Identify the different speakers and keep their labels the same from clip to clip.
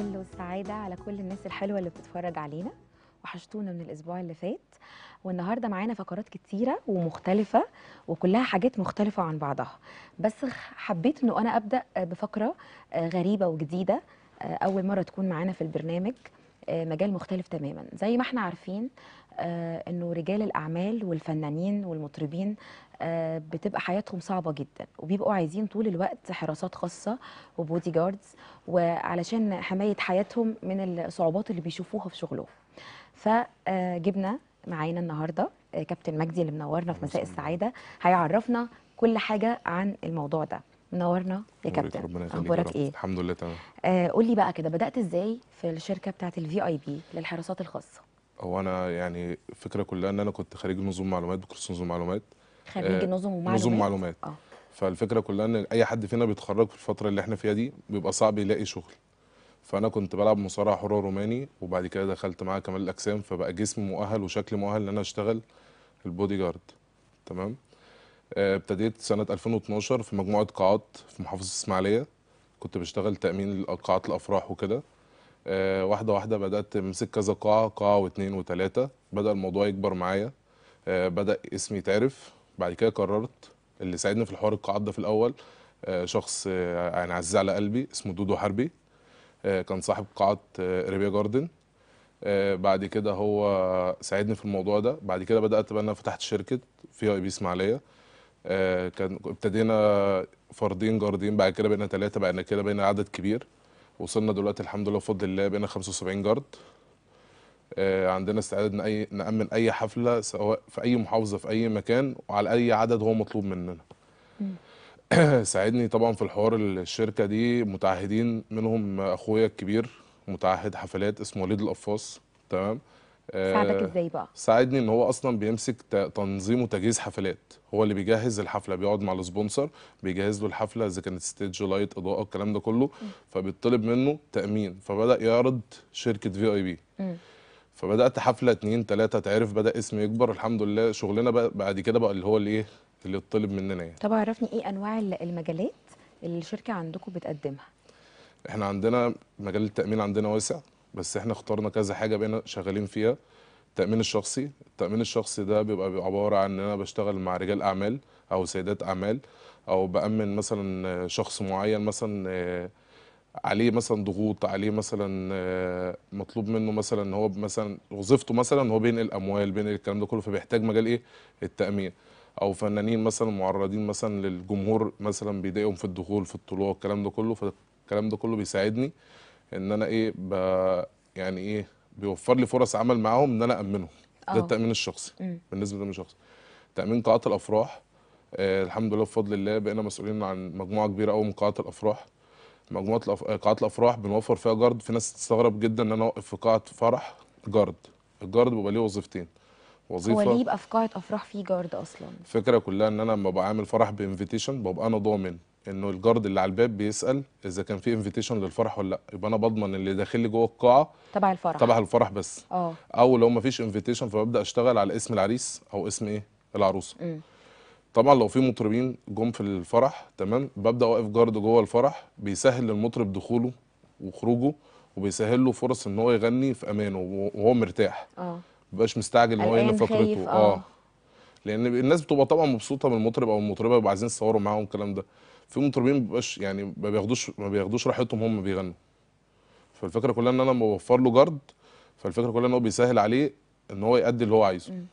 Speaker 1: الفل والسعادة على كل الناس الحلوة اللي بتتفرج علينا وحشتونا من الأسبوع اللي فات والنهاردة معانا فقرات كتيرة ومختلفة وكلها حاجات مختلفة عن بعضها بس حبيت أنه أنا أبدأ بفقرة آه، غريبة وجديدة آه، أول مرة تكون معانا في البرنامج آه، مجال مختلف تماما زي ما احنا عارفين آه، انه رجال الاعمال والفنانين والمطربين آه، بتبقى حياتهم صعبه جدا وبيبقوا عايزين طول الوقت حراسات خاصه وبودي جاردز وعلشان حمايه حياتهم من الصعوبات اللي بيشوفوها في شغلهم فجبنا معانا النهارده كابتن مجدي اللي منورنا في مساء السعاده هيعرفنا كل حاجه عن الموضوع ده منورنا يا كابتن ربنا اخبارك ايه
Speaker 2: الحمد لله تمام
Speaker 1: آه قول لي بقى كده بدات ازاي في الشركه بتاعه الفي اي بي للحراسات الخاصه
Speaker 2: هو انا يعني الفكره كلها ان انا كنت خريج نظم معلومات بكالوريوس نظم معلومات خريج آه نظم ومعلومات نظم معلومات اه فالفكره كلها ان اي حد فينا بيتخرج في الفتره اللي احنا فيها دي بيبقى صعب يلاقي شغل فانا كنت بلعب مصارعه حره روماني وبعد كده دخلت معاه كمال الاجسام فبقى جسمي مؤهل وشكل مؤهل ان انا اشتغل البودي جارد تمام آه، ابتديت سنة 2012 في مجموعة قاعات في محافظة الإسماعيلية كنت بشتغل تأمين قاعات الأفراح وكده آه، واحدة واحدة بدأت مسك كذا قاعة قاعة واثنين وثلاثة بدأ الموضوع يكبر معايا آه، بدأ اسمي يتعرف بعد كده قررت اللي ساعدني في الحوار القاعات ده في الأول شخص يعني عزيز على قلبي اسمه دودو حربي كان صاحب قاعة ريبيا جاردن بعد كده هو ساعدني في الموضوع ده بعد كده بدأت بقى أنا فتحت شركة في اي بي إسماعيلية آه، كان ابتدينا فردين جاردين بعد كده بقينا ثلاثه بقينا كده بقينا عدد كبير وصلنا دلوقتي الحمد لله بفضل الله بقينا 75 جارد آه، عندنا استعداد نأمن أي حفلة سواء في أي محافظة في أي مكان وعلى أي عدد هو مطلوب مننا ساعدني طبعا في الحوار الشركة دي متعهدين منهم أخويا الكبير متعهد حفلات اسمه وليد القفاص تمام ساعدك آه، ازاي بقى؟ ساعدني ان هو اصلا بيمسك تنظيم وتجهيز حفلات، هو اللي بيجهز الحفله بيقعد مع السبونسر بيجهز له الحفله اذا كانت ستيج لايت اضاءه الكلام ده كله فبيطلب منه تامين فبدا يعرض شركه في اي بي فبدات حفله اثنين ثلاثه تعرف بدا اسمي يكبر الحمد لله شغلنا بقى بعد كده بقى اللي هو اللي ايه اللي اتطلب مننا يعني
Speaker 1: طب عرفني ايه انواع المجالات اللي الشركه عندكم بتقدمها؟
Speaker 2: احنا عندنا مجال التامين عندنا واسع بس احنا اخترنا كذا حاجه بقينا شغالين فيها التامين الشخصي التامين الشخصي ده بيبقى عباره عن ان انا بشتغل مع رجال اعمال او سيدات اعمال او بامن مثلا شخص معين مثلا آه، عليه مثلا ضغوط عليه مثلا آه، مطلوب منه مثلا ان هو مثلا وظيفته مثلا هو بينقل اموال بينقل الكلام ده كله فبيحتاج مجال ايه التامين او فنانين مثلا معرضين مثلا للجمهور مثلا بيضايقهم في الدخول في الطلوع الكلام ده كله فالكلام ده كله بيساعدني ان انا ايه ب... يعني ايه بيوفر لي فرص عمل معاهم ان انا امنهم ده آه. التامين الشخصي م. بالنسبه للتامين الشخصي تامين قاعات الافراح آه الحمد لله بفضل الله بقينا مسؤولين عن مجموعه كبيره قوي من قاعات الافراح مجموعه الأف... آه، قاعات الافراح بنوفر فيها جارد في ناس تستغرب جدا ان انا اوقف في قاعه فرح جارد الجارد بيبقى ليه وظيفتين وظيفه هو ليه يبقى
Speaker 1: في قاعه افراح في جارد اصلا
Speaker 2: الفكره كلها ان انا لما بعمل فرح بانفيتيشن ببقى انا ضامن انه الجارد اللي على الباب بيسال اذا كان في انفيتيشن للفرح ولا لا يبقى انا بضمن اللي داخل لي جوه القاعه
Speaker 1: تبع الفرح تبع
Speaker 2: الفرح بس اه او لو ما فيش انفيتيشن فببدا اشتغل على اسم العريس او اسم ايه العروسه م. طبعا لو في مطربين جم في الفرح تمام ببدا واقف جارد جوه الفرح بيسهل للمطرب دخوله وخروجه وبيسهل له فرص ان هو يغني في امانه وهو مرتاح اه مبقاش مستعجل ان هو ينفى فقرته اه, آه. لان الناس بتبقى طبعا مبسوطه من المطرب او المطربه بيبقوا عايزين يتصوروا معاهم الكلام ده في مطربين ما بيبقاش يعني ما بياخدوش ما بياخدوش راحتهم هم بيغنوا فالفكره كلها ان انا بوفر له جارد فالفكره كلها ان هو بيسهل عليه ان هو يأدي اللي هو عايزه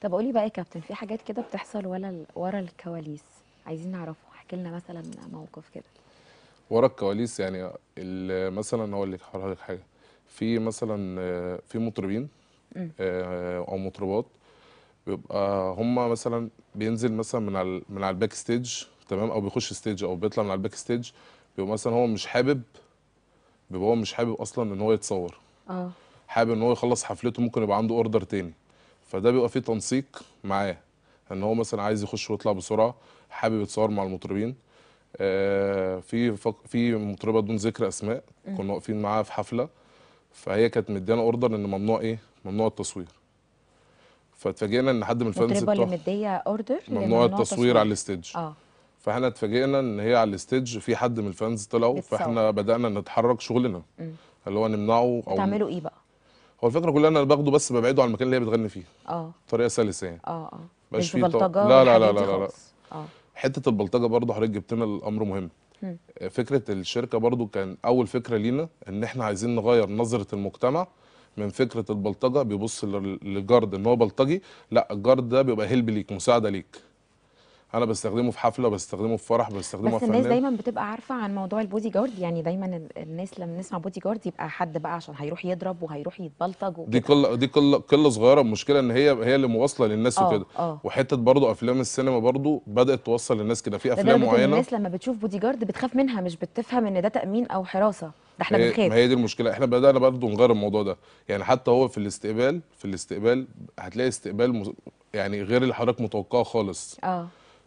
Speaker 1: طب قولي بقى يا كابتن في حاجات كده بتحصل ولا ورا الكواليس عايزين نعرفها احكي لنا مثلا موقف كده
Speaker 2: ورا الكواليس يعني مثلا اقول هقول لك حاجه في مثلا آه، في مطربين آه، او مطربات بيبقى هم مثلا بينزل مثلا من على من على الباك ستيج تمام او بيخش ستيج او بيطلع من على الباك ستيج بيبقى مثلا هو مش حابب بيبقى هو مش حابب اصلا ان هو يتصور اه حابب ان هو يخلص حفلته ممكن يبقى عنده اوردر تاني فده بيبقى فيه تنسيق معاه ان هو مثلا عايز يخش ويطلع بسرعه حابب يتصور مع المطربين آه في فق... في مطربه دون ذكر اسماء كنا واقفين معاها في حفله فهي كانت مديانا اوردر ان ممنوع ايه ممنوع التصوير فاتفاجئنا ان حد من الفانز بتوع اللي
Speaker 1: مديه اوردر ممنوع التصوير على الاستيج اه
Speaker 2: فاحنا اتفاجئنا ان هي على الاستيج في حد من الفانز طلعوا فاحنا بدانا نتحرك شغلنا اللي هو نمنعه او تعملوا ايه بقى هو الفكره كلها ان انا باخده بس ببعده عن المكان اللي هي بتغني فيه اه بطريقه سلسه يعني اه اه مش في بلطجه لا لا لا لا لا, لا. آه. حته البلطجه برضه حضرتك جبت لنا الامر مهم فكره الشركه برضه كان اول فكره لينا ان احنا عايزين نغير نظره المجتمع من فكره البلطجه بيبص للجارد ان هو بلطجي لا الجارد ده بيبقى هيلب ليك مساعده ليك انا بستخدمه في حفله بستخدمه في فرح بستخدمه بس الناس دايما
Speaker 1: بتبقى عارفه عن موضوع البودي جارد يعني دايما الناس لما نسمع بودي جارد يبقى حد بقى عشان هيروح يضرب وهيروح يتبلطج وكده. دي
Speaker 2: كل دي كل قله صغيره المشكله ان هي هي اللي موصله للناس أوه وكده آه. وحته برضو افلام السينما برضو بدات توصل للناس كده في افلام معينه الناس
Speaker 1: لما بتشوف بودي جارد بتخاف منها مش بتفهم ان ده تامين او حراسه احنا بنخاف ما هي دي
Speaker 2: المشكله احنا بدانا برضه نغير الموضوع ده يعني حتى هو في الاستقبال في الاستقبال هتلاقي استقبال مز... يعني غير اللي حضرتك متوقعه خالص اه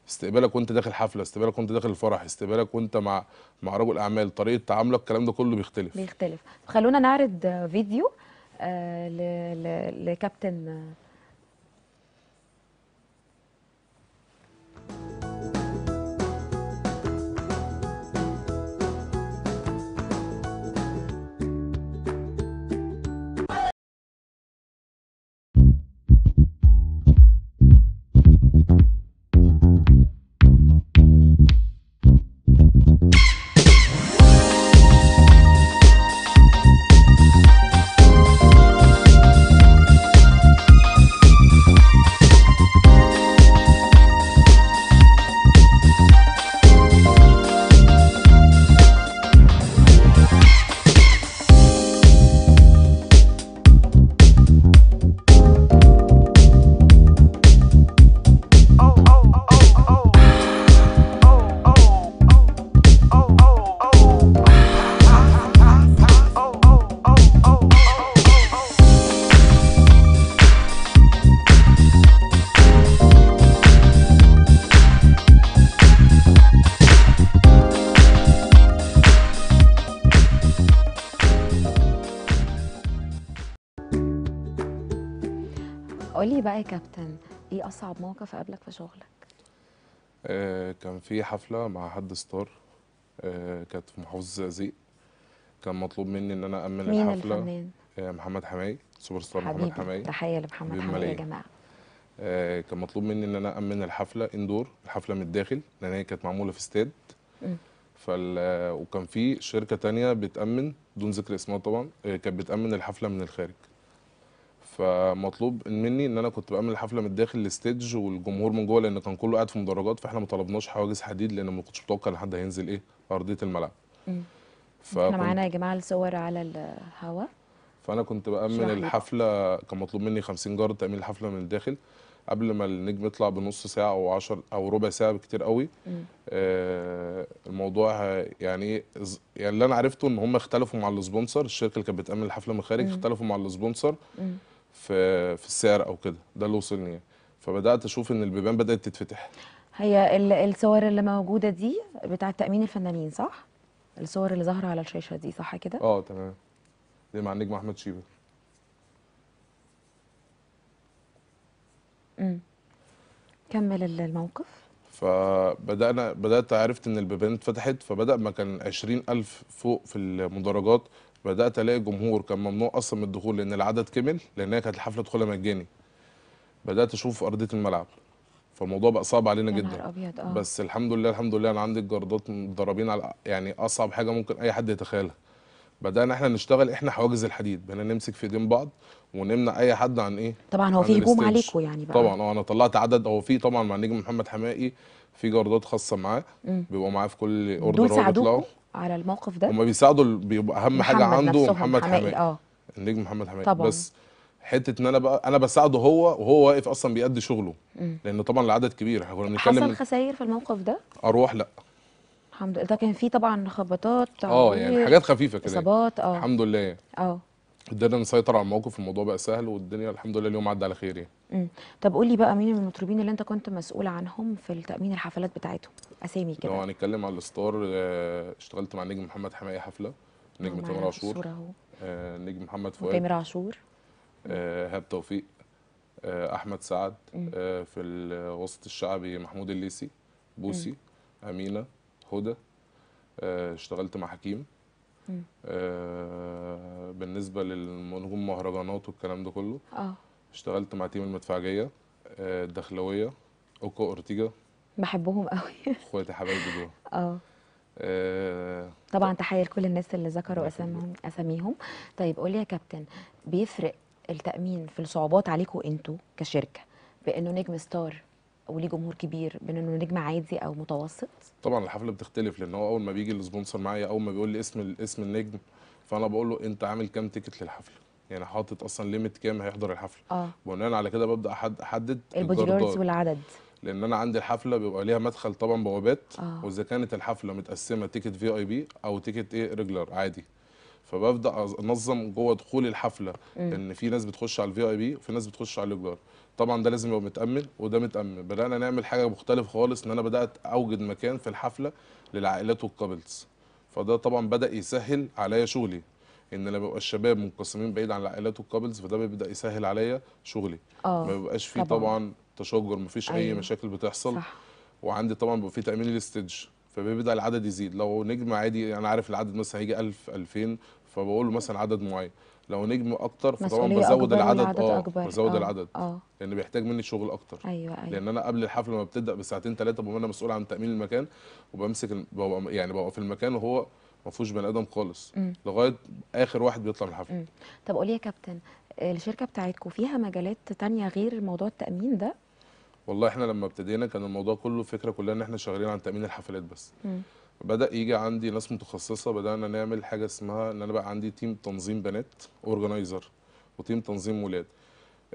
Speaker 2: استقبالك وانت داخل حفله استقبالك وانت داخل الفرح استقبالك وانت مع مع رجل اعمال طريقه تعاملك الكلام ده كله بيختلف
Speaker 1: بيختلف خلونا نعرض فيديو آه ل... ل... لكابتن بقى يا كابتن ايه اصعب موقف قابلك في شغلك
Speaker 2: آه كان في حفله مع حد ستار آه كانت في محافظه الزقازيق كان مطلوب مني ان انا امن مين الحفله الفنان؟ آه محمد حماي سوبر ستار محمد حماي تحيه لمحمد حماي يا جماعه آه كان مطلوب مني ان انا امن الحفله اندور الحفله من الداخل لان هي كانت معموله في استاد فال وكان في شركه تانية بتامن دون ذكر اسمها طبعا آه، كانت بتامن الحفله من الخارج فمطلوب مني ان انا كنت بعمل الحفله من الداخل الاستيدج والجمهور من جوه لان كان كله قاعد في مدرجات فاحنا ما طلبناش حواجز حديد لان ما كنتش متوقع ان حد هينزل ايه ارضيه الملعب فكنت... احنا معانا
Speaker 1: يا جماعه الصور على الهواء
Speaker 2: فانا كنت بامن الحفله كان مطلوب مني 50 جار تامين الحفله من الداخل قبل ما النجم يطلع بنص ساعه او 10 او ربع ساعه بكتير قوي آه الموضوع يعني يعني اللي انا عرفته ان هم اختلفوا مع السبونسر الشركه اللي كانت بتامن الحفله من الخارج اختلفوا مع السبونسر في في السعر او كده ده اللي وصلني يعني فبدات اشوف ان البيبان بدات تتفتح
Speaker 1: هي الصور اللي موجوده دي بتاعه تامين الفنانين صح الصور اللي ظاهره على الشاشه دي صح كده
Speaker 2: اه تمام دي مع النجم احمد شيبه
Speaker 1: امم كمل الموقف
Speaker 2: فبدانا بدات عرفت ان البيبان اتفتحت فبدا ما كان 20000 فوق في المدرجات بدات الاقي جمهور كان ممنوع اصلا من الدخول لان العدد كمل لان هي كانت الحفله دخولها مجاني بدات اشوف ارضيه الملعب فالموضوع بقى صعب علينا جدا أبيض. آه. بس الحمد لله الحمد لله انا عندي الجردات متدربين على يعني اصعب حاجه ممكن اي حد يتخيلها بدانا احنا نشتغل احنا حواجز الحديد بقينا نمسك في ايدين بعض ونمنع اي حد عن ايه طبعا هو في هجوم عليكم يعني بقى طبعا اه انا طلعت عدد هو في طبعا مع النجم محمد حمائي في جردات خاصه معاه بيبقوا معاه في كل اوردر هو بيطلعه
Speaker 1: على الموقف ده هم
Speaker 2: بيساعدوا بيبقى اهم حاجه عنده محمد حماقي اه النجم محمد حماقي طبعا بس حته ان انا بقى انا بساعده هو وهو واقف اصلا بيأدي شغله مم. لان طبعا العدد كبير احنا كنا بنتكلم حصل
Speaker 1: خساير في الموقف ده ارواح لا الحمد لله ده كان فيه طبعا خبطات اه يعني حاجات خفيفه كده يعني. اصابات اه الحمد لله اه
Speaker 2: قدرنا نسيطر على الموقف الموضوع بقى سهل والدنيا الحمد لله اليوم عدى على خير
Speaker 1: يعني طب قول لي بقى مين من المطربين اللي انت كنت مسؤول عنهم في تامين الحفلات بتاعتهم اسامي
Speaker 2: كده لو هنتكلم على الستار آه، اشتغلت مع نجم محمد حماقي حفله نجم تامر عاشور آه نجم محمد فؤاد تامر عاشور ايهاب هاب توفيق آه احمد سعد آه في الوسط الشعبي محمود الليسي بوسي مم. امينه هدى آه اشتغلت مع حكيم آه، بالنسبه للنجوم مهرجانات والكلام ده كله اه اشتغلت مع تيم المدفعجيه آه الدخلويه اوكا اورتيجا
Speaker 1: بحبهم قوي
Speaker 2: اخواتي حبايبي دول آه. اه
Speaker 1: طبعا تحيه لكل الناس اللي ذكروا اساميهم اساميهم طيب قول لي يا كابتن بيفرق التامين في الصعوبات عليكم انتوا كشركه بانه نجم ستار وليه جمهور كبير بين انه نجم عادي او متوسط
Speaker 2: طبعا الحفله بتختلف لان هو اول ما بيجي السبونسر معايا اول ما بيقول لي اسم اسم النجم فانا بقول له انت عامل كام تيكت للحفله يعني حاطط اصلا ليميت كام هيحضر الحفله اه بناء على كده ببدا احدد البودي البوديجاردز والعدد لان انا عندي الحفله بيبقى ليها مدخل طبعا بوابات آه. واذا كانت الحفله متقسمه تيكت في اي بي او تيكت ايه ريجلر عادي فببدا انظم جوه دخول الحفله م. ان في ناس بتخش على الفي اي بي وفي ناس بتخش على الايجار طبعا ده لازم يبقى متامن وده متامن بدانا نعمل حاجه مختلفه خالص ان انا بدات اوجد مكان في الحفله للعائلات والكابلز فده طبعا بدا يسهل عليا شغلي ان لما بيبقى الشباب منقسمين بعيد عن العائلات والكابلز فده بيبدا يسهل عليا شغلي أوه. ما بيبقاش فيه طبعا, طبعا تشجر ما فيش أيوه. اي مشاكل بتحصل صح. وعندي طبعا بيبقى فيه تامين الاستيدج فبيبدا العدد يزيد لو نجم عادي انا عارف العدد مثلا هيجي 1000 2000 فبقول له مثلا عدد معين لو نجم اكتر فطبعا بزود العدد اه بزود أوه. العدد اه لان بيحتاج مني شغل اكتر أيوة, ايوه لان انا قبل الحفله ما بتبدا بساعتين ثلاثه بقوم انا مسؤول عن تامين المكان وبمسك يعني ببقى في المكان وهو ما فيهوش بني ادم خالص م. لغايه اخر واحد بيطلع من الحفله
Speaker 1: طب قولي يا كابتن الشركه بتاعتكم فيها مجالات ثانيه غير موضوع التامين ده
Speaker 2: والله احنا لما ابتدينا كان الموضوع كله الفكره كلها ان احنا شغالين عن تامين الحفلات بس م. بدا يجي عندي ناس متخصصه بدانا نعمل حاجه اسمها ان انا بقى عندي تيم تنظيم بنات اورجنايزر وتيم تنظيم ولاد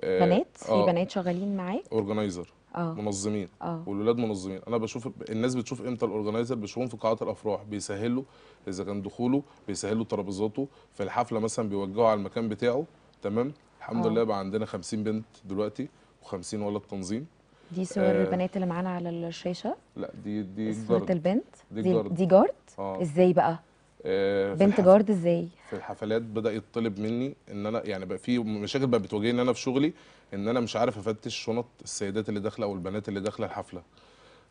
Speaker 2: آه، بنات آه. في بنات
Speaker 1: شغالين معاك
Speaker 2: اورجنايزر آه. منظمين آه. والولاد منظمين انا بشوف الناس بتشوف امتى الاورجنايزر بيشوفهم في قاعات الافراح بيسهل له اذا كان دخوله بيسهل له ترابيزاته في الحفله مثلا بيوجهه على المكان بتاعه تمام الحمد آه. لله بقى عندنا 50 بنت دلوقتي و50 ولد تنظيم دي صور آه البنات
Speaker 1: اللي معانا على الشاشه
Speaker 2: لا دي دي صوره البنت دي, جارد, دي جارد. آه. ازاي بقى آه بنت جارد ازاي في الحفلات بدا يطلب مني ان انا يعني بقى في مشاكل بقى بتواجهني انا في شغلي ان انا مش عارف افتش شنط السيدات اللي داخله او البنات اللي داخله الحفله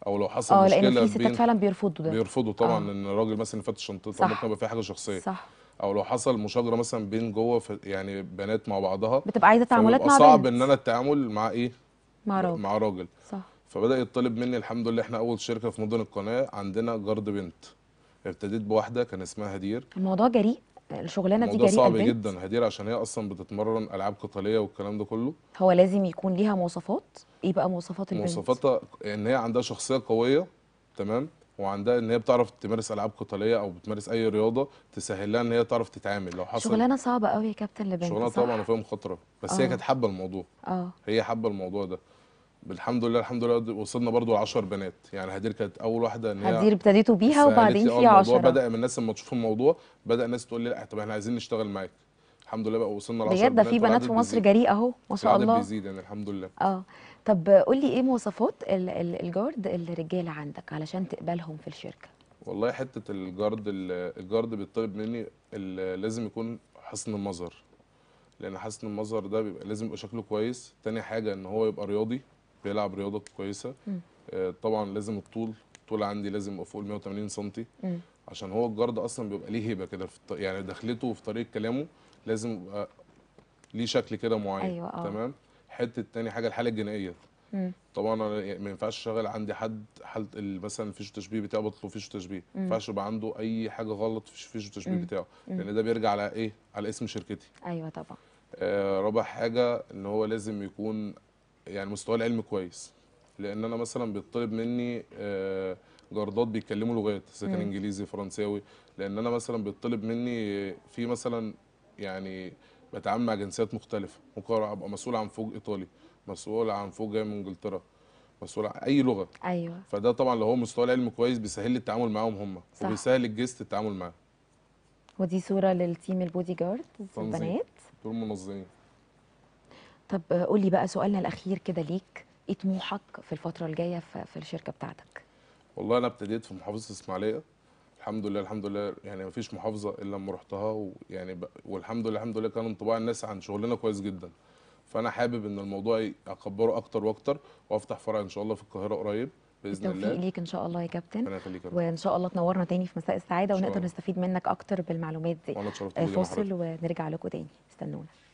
Speaker 2: او لو حصل آه مشكله اه لان في ستات فعلا بيرفضوا ده بيرفضوا طبعا آه. ان الراجل مثلا يفتش شنطته ممكن يبقى فيها حاجه شخصيه صح او لو حصل مشاجره مثلا بين جوه يعني بنات مع بعضها بتبقى عايزه تعاملات مع بعض صعب ان انا التعامل مع ايه مع راجل مع راجل صح فبدا يطلب مني الحمد لله احنا اول شركه في مدن القناه عندنا جارد بنت ابتديت بواحده كان اسمها هدير
Speaker 1: الموضوع جريء الشغلانه دي جريئه صعب البنت.
Speaker 2: جدا هدير عشان هي اصلا بتتمرن العاب قتاليه والكلام ده كله
Speaker 1: هو لازم يكون ليها مواصفات ايه بقى مواصفات البنت مواصفاتها
Speaker 2: ان هي عندها شخصيه قويه تمام وعندها ان هي بتعرف تمارس العاب قتاليه او بتمارس اي رياضه تسهل لها ان هي تعرف تتعامل لو حصل شغلانه
Speaker 1: صعبه قوي يا كابتن لبنت شغلانه طبعا
Speaker 2: فيها مخاطره بس أوه. هي آه. كانت حابه الموضوع اه هي حابه الموضوع ده الحمد لله الحمد لله وصلنا برضو ل 10 بنات يعني هدير كانت اول واحده ان هي هدير ابتديتوا بيها وبعدين في 10 بدا من الناس لما تشوف الموضوع بدا الناس تقول لي لا طب احنا عايزين نشتغل معاك الحمد لله بقى وصلنا ل 10 بجد ده في بنات في مصر جريئه اهو ما شاء الله بيزيد يعني الحمد لله
Speaker 1: اه طب قول لي ايه مواصفات الجارد الرجاله عندك علشان تقبلهم في الشركه
Speaker 2: والله حته الجارد الجارد بيطلب مني لازم يكون حسن المظهر لان حسن المظهر ده بيبقى لازم يبقى شكله كويس تاني حاجه ان هو يبقى رياضي بيلعب رياضه كويسه آه، طبعا لازم الطول الطول عندي لازم يبقى فوق ال 180 سم عشان هو الجرد اصلا بيبقى ليه هيبه كده في يعني دخلته في طريقه كلامه لازم يبقى ليه شكل كده معين أيوة آه. تمام حته تاني حاجه الحاله الجنائيه مم. طبعا انا يعني ما ينفعش اشغل عندي حد حاله مثلا فيش تشبيه بتاعه بطل فيش تشبيه ما ينفعش يبقى عنده اي حاجه غلط فيش فيش تشبيه مم. بتاعه لان ده بيرجع على ايه على اسم شركتي ايوه طبعا آه رابع حاجه ان هو لازم يكون يعني مستوى العلمي كويس لان انا مثلا بيطلب مني آه، جردات بيتكلموا لغات اذا كان انجليزي فرنساوي لان انا مثلا بيطلب مني في مثلا يعني بتعامل مع جنسيات مختلفه ممكن ابقى مسؤول عن فوج ايطالي مسؤول عن فوج جاي من انجلترا مسؤول عن اي لغه ايوه فده طبعا لو هو مستوى العلمي كويس بيسهل لي التعامل معاهم هم صح. وبيسهل الجست التعامل معاه
Speaker 1: ودي صوره للتيم البودي جارد البنات
Speaker 2: دول منظمين
Speaker 1: طب قولي بقى سؤالنا الاخير كده ليك ايه طموحك في الفتره الجايه في الشركه بتاعتك
Speaker 2: والله انا ابتديت في محافظه الاسماعيليه الحمد لله الحمد لله يعني ما فيش محافظه الا لما رحتها ويعني والحمد لله الحمد لله كان انطباع الناس عن شغلنا كويس جدا فانا حابب ان الموضوع اكبره اكتر واكتر وافتح فرع ان شاء الله في القاهره قريب باذن الله بالتوفيق ليك
Speaker 1: ان شاء الله يا كابتن ربنا يخليك وان شاء الله تنورنا تاني في مساء السعاده ونقدر نستفيد منك اكتر بالمعلومات دي آه، فاصل ونرجع لكم تاني استنونا